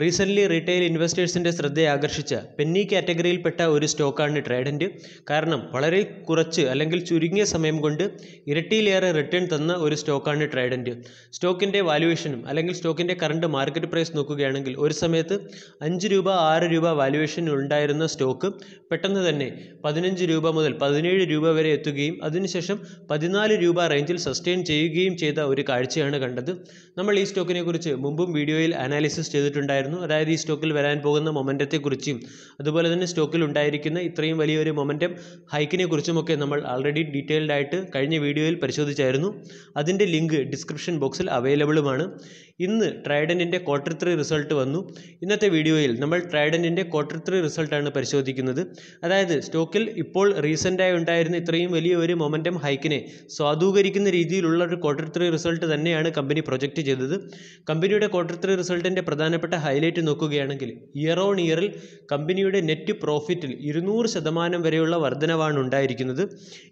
recently retail ഇൻവെസ്റ്റേഴ്സിൻ്റെ ആകർഷിച്ച Penny കാറ്റഗറിയിൽപ്പെട്ട ഒരു സ്റ്റോക്കാണ് ട്രേഡൻറ്റ് കാരണം വളരെ കുറച്ച് അല്ലെങ്കിൽ ചുരുങ്ങിയ സമയം കൊണ്ട് ഇരട്ടിയിലേറെ റിട്ടേൺ തന്ന ഒരു സ്റ്റോക്കാണ് ട്രേഡൻറ്റ് സ്റ്റോക്കിൻ്റെ വാല്യുവേഷനും അല്ലെങ്കിൽ സ്റ്റോക്കിൻ്റെ കറണ്ട് മാർക്കറ്റ് പ്രൈസ് നോക്കുകയാണെങ്കിൽ ഒരു സമയത്ത് അഞ്ച് രൂപ ആറ് രൂപ വാല്യുവേഷൻ ഉണ്ടായിരുന്ന സ്റ്റോക്ക് പെട്ടെന്ന് തന്നെ പതിനഞ്ച് രൂപ മുതൽ പതിനേഴ് രൂപ വരെ എത്തുകയും അതിനുശേഷം പതിനാല് രൂപ റേഞ്ചിൽ സസ്റ്റെയിൻ ചെയ്യുകയും ചെയ്ത ഒരു കാഴ്ചയാണ് കണ്ടത് നമ്മൾ ഈ സ്റ്റോക്കിനെക്കുറിച്ച് മുമ്പും വീഡിയോയിൽ അനാലിസിസ് ചെയ്തിട്ടുണ്ടായിരുന്നു ഉണ്ടായിരുന്നു അതായത് ഈ സ്റ്റോക്കിൽ വരാൻ പോകുന്ന മൊമെൻറ്റത്തെക്കുറിച്ചും അതുപോലെ തന്നെ സ്റ്റോക്കിൽ ഉണ്ടായിരിക്കുന്ന ഇത്രയും വലിയൊരു മൊമെൻറ്റം ഹൈക്കിനെ കുറിച്ചുമൊക്കെ നമ്മൾ ആൾറെഡി ഡീറ്റെയിൽഡ് ആയിട്ട് കഴിഞ്ഞ വീഡിയോയിൽ പരിശോധിച്ചായിരുന്നു അതിൻ്റെ ലിങ്ക് ഡിസ്ക്രിപ്ഷൻ ബോക്സിൽ അവൈലബിളുമാണ് ഇന്ന് ട്രൈഡൻറ്റിൻ്റെ ക്വാർട്ടർ ത്രീ റിസൾട്ട് വന്നു ഇന്നത്തെ വീഡിയോയിൽ നമ്മൾ ട്രൈഡൻറ്റിൻ്റെ ക്വാർട്ടർ ത്രീ റിസൾട്ടാണ് പരിശോധിക്കുന്നത് അതായത് സ്റ്റോക്കിൽ ഇപ്പോൾ റീസെൻറ്റായി ഉണ്ടായിരുന്ന ഇത്രയും വലിയ ഒരു മൊമെൻറ്റം ഹൈക്കിനെ സ്വാധൂകരിക്കുന്ന രീതിയിലുള്ള ഒരു ക്വാർട്ടർ ത്രീ റിസൾട്ട് തന്നെയാണ് കമ്പനി പ്രൊജക്റ്റ് ചെയ്തത് കമ്പനിയുടെ ക്വാർട്ടർ ത്രീ റിസൾട്ടിൻ്റെ പ്രധാനപ്പെട്ട ഹൈലൈറ്റ് നോക്കുകയാണെങ്കിൽ ഇയർ ഓൺ ഇയറിൽ കമ്പനിയുടെ നെറ്റ് പ്രോഫിറ്റിൽ ഇരുന്നൂറ് ശതമാനം വരെയുള്ള വർധനവാണ് ഉണ്ടായിരിക്കുന്നത്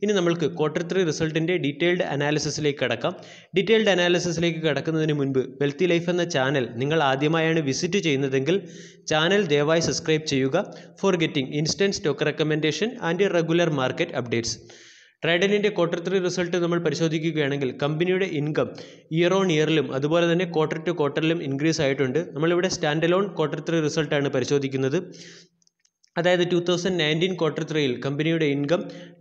ഇനി നമ്മൾക്ക് ക്വാർട്ടർ ത്രീ റിസൾട്ടിൻ്റെ ഡീറ്റെയിൽഡ് അനാലിസിസിലേക്ക് കടക്കാം ഡീറ്റെയിൽഡ് അനാലിസിസിലേക്ക് കടക്കുന്നതിന് മുൻപ് വെൽത്തി ലൈഫ് എന്ന ചാനൽ നിങ്ങൾ ആദ്യമായാണ് വിസിറ്റ് ചെയ്യുന്നതെങ്കിൽ ചാനൽ ദയവായി സബ്സ്ക്രൈബ് ചെയ്യുക for getting instant stock recommendation and regular market updates ട്രൈഡൻറ്റിൻ്റെ ക്വാർട്ടർ ത്രീ റിസൾട്ട് നമ്മൾ പരിശോധിക്കുകയാണെങ്കിൽ കമ്പനിയുടെ ഇൻകം ഇയർ ഓൺ ഇയറിലും അതുപോലെ തന്നെ ക്വാർട്ടർ ടു ക്വാർട്ടറിലും ഇൻക്രീസ് ആയിട്ടുണ്ട് നമ്മളിവിടെ സ്റ്റാൻഡ് അലോൺ ക്വാർട്ടർ ത്രീ റിസൾട്ടാണ് പരിശോധിക്കുന്നത് അതായത് ടു തൗസൻഡ് നയൻറ്റീൻ ക്വാർട്ടർ ത്രീയിൽ കമ്പനിയുടെ income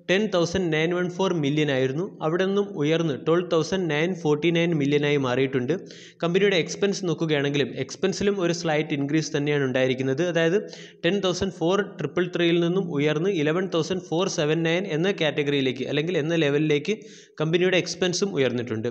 ten thousand nine one four million ആയിരുന്നു അവിടെ നിന്നും ഉയർന്ന് twelve thousand nine forty nine മില്യനായി മാറിയിട്ടുണ്ട് കമ്പനിയുടെ എക്സ്പെൻസ് നോക്കുകയാണെങ്കിലും എക്സ്പെൻസിലും ഒരു സ്ലൈറ്റ് ഇൻക്രീസ് തന്നെയാണ് ഉണ്ടായിരിക്കുന്നത് അതായത് ടെൻ തൗസൻഡ് ഫോർ ട്രിപ്പിൾ ത്രീയിൽ നിന്നും ഉയർന്ന് eleven thousand four seven nine എന്ന കാറ്റഗറിയിലേക്ക് അല്ലെങ്കിൽ എന്ന ലെവലിലേക്ക് കമ്പനിയുടെ എക്സ്പെൻസും ഉയർന്നിട്ടുണ്ട്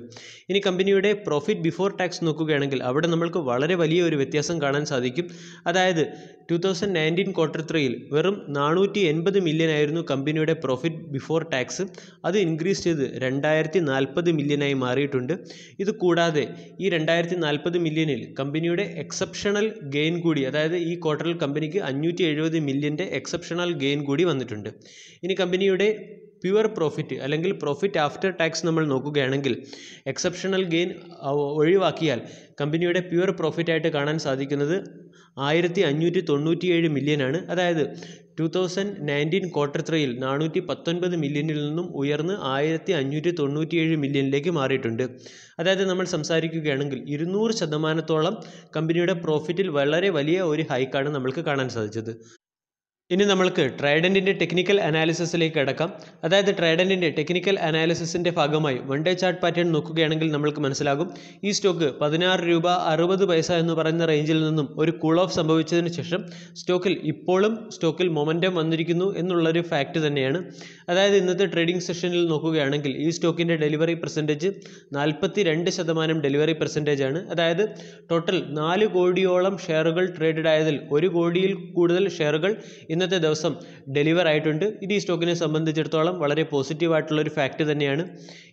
ഇനി കമ്പനിയുടെ പ്രോഫിറ്റ് ബിഫോർ ടാക്സ് നോക്കുകയാണെങ്കിൽ അവിടെ നമ്മൾക്ക് വളരെ വലിയ ഒരു വ്യത്യാസം കാണാൻ സാധിക്കും അതായത് ടു തൗസൻഡ് നയൻറ്റീൻ ക്വാർട്ടർ ത്രീയിൽ വെറും നാനൂറ്റി എൺപത് മില്യൻ ആയിരുന്നു കമ്പനിയുടെ പ്രോഫിറ്റ് ബിഫോർ ടാക്സ് അത് ഇൻക്രീസ് ചെയ്ത് രണ്ടായിരത്തി നാൽപ്പത് മില്യനായി മാറിയിട്ടുണ്ട് ഇത് കൂടാതെ ഈ രണ്ടായിരത്തി നാൽപ്പത് മില്യനിൽ കമ്പനിയുടെ എക്സെപ്ഷണൽ ഗെയിൻ കൂടി അതായത് ഈ ക്വാർട്ടറിൽ കമ്പനിക്ക് അഞ്ഞൂറ്റി എഴുപത് മില്യൻ്റെ എക്സെപ്ഷണൽ ഗെയിൻ കൂടി വന്നിട്ടുണ്ട് ഇനി കമ്പനിയുടെ പ്യുവർ പ്രോഫിറ്റ് അല്ലെങ്കിൽ പ്രോഫിറ്റ് ആഫ്റ്റർ ടാക്സ് നമ്മൾ നോക്കുകയാണെങ്കിൽ എക്സെപ്ഷണൽ ഗെയിൻ ഒഴിവാക്കിയാൽ കമ്പനിയുടെ പ്യുവർ പ്രോഫിറ്റായിട്ട് കാണാൻ സാധിക്കുന്നത് ആയിരത്തി അഞ്ഞൂറ്റി തൊണ്ണൂറ്റിയേഴ് മില്യനാണ് അതായത് ടു തൗസൻഡ് നയൻറ്റീൻ ക്വാർട്ടർ ത്രീയിൽ നാനൂറ്റി പത്തൊൻപത് മില്യണിൽ നിന്നും ഉയർന്ന് ആയിരത്തി അഞ്ഞൂറ്റി തൊണ്ണൂറ്റിയേഴ് മില്യണിലേക്ക് മാറിയിട്ടുണ്ട് അതായത് നമ്മൾ സംസാരിക്കുകയാണെങ്കിൽ ഇരുന്നൂറ് ശതമാനത്തോളം കമ്പനിയുടെ പ്രോഫിറ്റിൽ വളരെ വലിയ ഒരു ഹൈക്കാണ് നമ്മൾക്ക് കാണാൻ സാധിച്ചത് ഇനി നമ്മൾക്ക് ട്രൈഡൻറ്റിൻ്റെ ടെക്നിക്കൽ അനാലിസിസിലേക്ക് കിടക്കാം അതായത് ട്രൈഡൻറ്റിൻ്റെ ടെക്നിക്കൽ അനാലിസിസിൻ്റെ ഭാഗമായി വൺ ഡേ ചാർട്ട് പാറ്റേൺ നോക്കുകയാണെങ്കിൽ നമ്മൾക്ക് മനസ്സിലാകും ഈ സ്റ്റോക്ക് പതിനാറ് രൂപ അറുപത് പൈസ എന്ന് പറയുന്ന റേഞ്ചിൽ നിന്നും ഒരു കൂൾ ഓഫ് സംഭവിച്ചതിന് ശേഷം സ്റ്റോക്കിൽ ഇപ്പോഴും സ്റ്റോക്കിൽ മൊമെൻറ്റം വന്നിരിക്കുന്നു എന്നുള്ളൊരു ഫാക്റ്റ് തന്നെയാണ് അതായത് ഇന്നത്തെ ട്രേഡിംഗ് സെഷനിൽ നോക്കുകയാണെങ്കിൽ ഈ സ്റ്റോക്കിൻ്റെ ഡെലിവറി പെർസെൻറ്റേജ് നാൽപ്പത്തി രണ്ട് ശതമാനം ഡെലിവറി പെർസെൻറ്റേജ് ആണ് അതായത് ടോട്ടൽ നാല് കോടിയോളം ഷെയറുകൾ ട്രേഡഡ് ആയതിൽ ഒരു കോടിയിൽ കൂടുതൽ ഷെയറുകൾ ഇന്നത്തെ ദിവസം ഡെലിവർ ആയിട്ടുണ്ട് ഇത് ഈ സ്റ്റോക്കിനെ സംബന്ധിച്ചിടത്തോളം വളരെ ആയിട്ടുള്ള ഒരു ഫാക്റ്റ് തന്നെയാണ്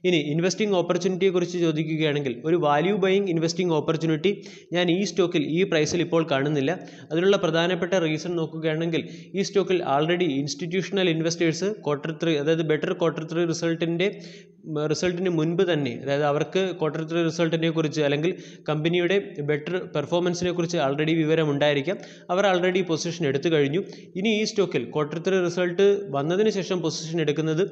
ഇനി ഇൻവെസ്റ്റിംഗ് ഓപ്പർച്യൂണിറ്റിയെക്കുറിച്ച് ചോദിക്കുകയാണെങ്കിൽ ഒരു വാല്യൂ ബൈയിങ് ഇൻവെസ്റ്റിംഗ് ഓപ്പർച്യൂണിറ്റി ഞാൻ ഈ സ്റ്റോക്കിൽ ഈ പ്രൈസിൽ ഇപ്പോൾ കാണുന്നില്ല അതിനുള്ള പ്രധാനപ്പെട്ട റീസൺ നോക്കുകയാണെങ്കിൽ ഈ സ്റ്റോക്കിൽ already institutional investors quarter three അതായത് ബെറ്റർ ക്വാർട്ടർ ത്രീ റിസൾട്ടിൻ്റെ റിസൾട്ടിന് മുൻപ് തന്നെ അതായത് അവർക്ക് ക്വാർട്ടർ റിസൾട്ടിനെ കുറിച്ച് അല്ലെങ്കിൽ കമ്പനിയുടെ ബെറ്റർ പെർഫോമൻസിനെ കുറിച്ച് ആൾറെഡി വിവരം ഉണ്ടായിരിക്കാം അവർ ആൾറെഡി പൊസിഷൻ എടുത്തു കഴിഞ്ഞു ഇനി ഈ സ്റ്റോക്കിൽ ക്വാർട്ടർ ത്രീ റിസൾട്ട് വന്നതിന് ശേഷം പൊസിഷൻ എടുക്കുന്നത്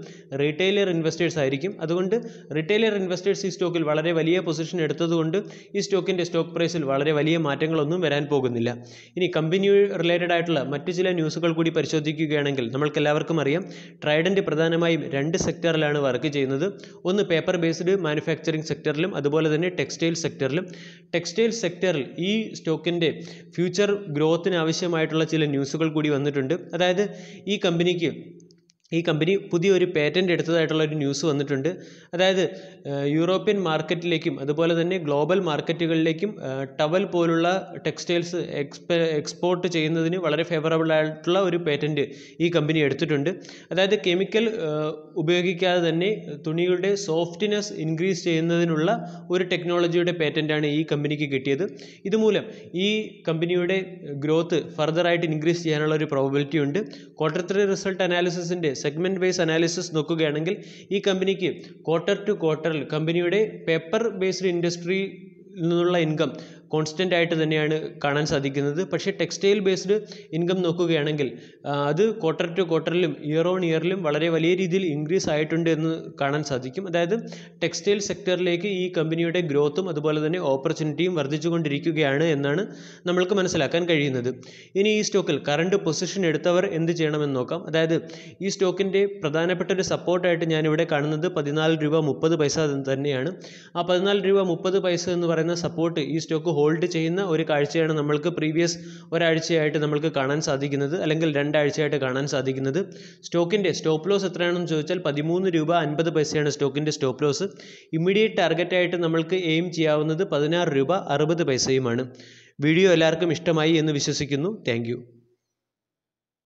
റീറ്റെയിലർ ഇൻവെസ്റ്റേഴ്സ് ആയിരിക്കും അതുകൊണ്ട് റീറ്റെയിലർ ഇൻവെസ്റ്റേഴ്സ് ഈ സ്റ്റോക്കിൽ വളരെ വലിയ പൊസിഷൻ എടുത്തതുകൊണ്ട് ഈ സ്റ്റോക്കിൻ്റെ സ്റ്റോക്ക് പ്രൈസിൽ വളരെ വലിയ മാറ്റങ്ങളൊന്നും വരാൻ പോകുന്നില്ല ഇനി കമ്പനി റിലേറ്റഡ് ആയിട്ടുള്ള മറ്റു ചില ന്യൂസുകൾ കൂടി പരിശോധിക്കുകയാണെങ്കിൽ നമ്മൾക്ക് എല്ലാവർക്കും അറിയാം ട്രൈഡൻ്റ് പ്രധാനമായും രണ്ട് സെക്ടറിലാണ് വർക്ക് ചെയ്യുന്നത് ഒന്ന് പേപ്പർ ബേസ്ഡ് മാനുഫാക്ചറിങ് സെക്ടറിലും അതുപോലെ തന്നെ ടെക്സ്റ്റൈൽ സെക്ടറിലും ടെക്സ്റ്റൈൽ സെക്ടറിൽ ഈ സ്റ്റോക്കിൻ്റെ ഫ്യൂച്ചർ ഗ്രോത്തിന് ആവശ്യമായിട്ടുള്ള ചില ന്യൂസുകൾ കൂടി വന്നിട്ടുണ്ട് അതായത് ഈ കമ്പനിക്ക് ഈ കമ്പനി പുതിയൊരു പേറ്റൻ്റ് എടുത്തതായിട്ടുള്ള ഒരു ന്യൂസ് വന്നിട്ടുണ്ട് അതായത് യൂറോപ്യൻ മാർക്കറ്റിലേക്കും അതുപോലെ തന്നെ ഗ്ലോബൽ മാർക്കറ്റുകളിലേക്കും ടവൽ പോലുള്ള ടെക്സ്റ്റൈൽസ് എക്സ്പോർട്ട് ചെയ്യുന്നതിന് വളരെ ഫേവറബിൾ ആയിട്ടുള്ള ഒരു പേറ്റൻ്റ് ഈ കമ്പനി എടുത്തിട്ടുണ്ട് അതായത് കെമിക്കൽ ഉപയോഗിക്കാതെ തന്നെ തുണികളുടെ സോഫ്റ്റ്നെസ് ഇൻക്രീസ് ചെയ്യുന്നതിനുള്ള ഒരു ടെക്നോളജിയുടെ പേറ്റൻ്റാണ് ഈ കമ്പനിക്ക് കിട്ടിയത് ഇതുമൂലം ഈ കമ്പനിയുടെ ഗ്രോത്ത് ഫർദറായിട്ട് ഇൻക്രീസ് ചെയ്യാനുള്ള ഒരു പ്രോബിലിറ്റി ഉണ്ട് ക്വാർട്ടർ ത്രീ റിസൾട്ട് അനാലിസിസിൻ്റെ സെഗ്മെൻറ്റ് വൈസ് അനാലിസിസ് നോക്കുകയാണെങ്കിൽ ഈ കമ്പനിക്ക് ക്വാർട്ടർ ടു ക്വാർട്ടറിൽ കമ്പനിയുടെ പേപ്പർ ബേസ്ഡ് ഇൻഡസ്ട്രി നിന്നുള്ള ഇൻകം കോൺസ്റ്റൻ്റ് ആയിട്ട് തന്നെയാണ് കാണാൻ സാധിക്കുന്നത് പക്ഷേ ടെക്സ്റ്റൈൽ ബേസ്ഡ് ഇൻകം നോക്കുകയാണെങ്കിൽ അത് ക്വാർട്ടർ ടു ക്വാർട്ടറിലും ഇയർ ഓൺ ഇയറിലും വളരെ വലിയ രീതിയിൽ ഇൻക്രീസ് ആയിട്ടുണ്ട് എന്ന് കാണാൻ സാധിക്കും അതായത് ടെക്സ്റ്റൈൽ സെക്ടറിലേക്ക് ഈ കമ്പനിയുടെ ഗ്രോത്തും അതുപോലെ തന്നെ ഓപ്പർച്യൂണിറ്റിയും വർദ്ധിച്ചുകൊണ്ടിരിക്കുകയാണ് എന്നാണ് നമ്മൾക്ക് മനസ്സിലാക്കാൻ കഴിയുന്നത് ഇനി ഈ സ്റ്റോക്കിൽ കറണ്ട് പൊസിഷൻ എടുത്തവർ എന്ത് ചെയ്യണമെന്ന് നോക്കാം അതായത് ഈ സ്റ്റോക്കിൻ്റെ പ്രധാനപ്പെട്ട ഒരു സപ്പോർട്ടായിട്ട് ഞാനിവിടെ കാണുന്നത് പതിനാല് രൂപ മുപ്പത് പൈസ തന്നെയാണ് ആ പതിനാല് രൂപ മുപ്പത് പൈസ എന്ന് പറയുന്ന സപ്പോർട്ട് ഈ സ്റ്റോക്ക് ഹോൾഡ് ചെയ്യുന്ന ഒരു കാഴ്ചയാണ് നമ്മൾക്ക് പ്രീവിയസ് ഒരാഴ്ചയായിട്ട് നമ്മൾക്ക് കാണാൻ സാധിക്കുന്നത് അല്ലെങ്കിൽ രണ്ടാഴ്ചയായിട്ട് കാണാൻ സാധിക്കുന്നത് സ്റ്റോക്കിൻ്റെ സ്റ്റോപ്പ് ലോസ് എത്രയാണെന്ന് ചോദിച്ചാൽ പതിമൂന്ന് രൂപ അൻപത് പൈസയാണ് സ്റ്റോക്കിൻ്റെ സ്റ്റോപ്പ് ലോസ് ഇമ്മീഡിയറ്റ് ടാർഗറ്റായിട്ട് നമ്മൾക്ക് എയിം ചെയ്യാവുന്നത് പതിനാറ് രൂപ അറുപത് പൈസയുമാണ് വീഡിയോ എല്ലാവർക്കും ഇഷ്ടമായി എന്ന് വിശ്വസിക്കുന്നു താങ്ക്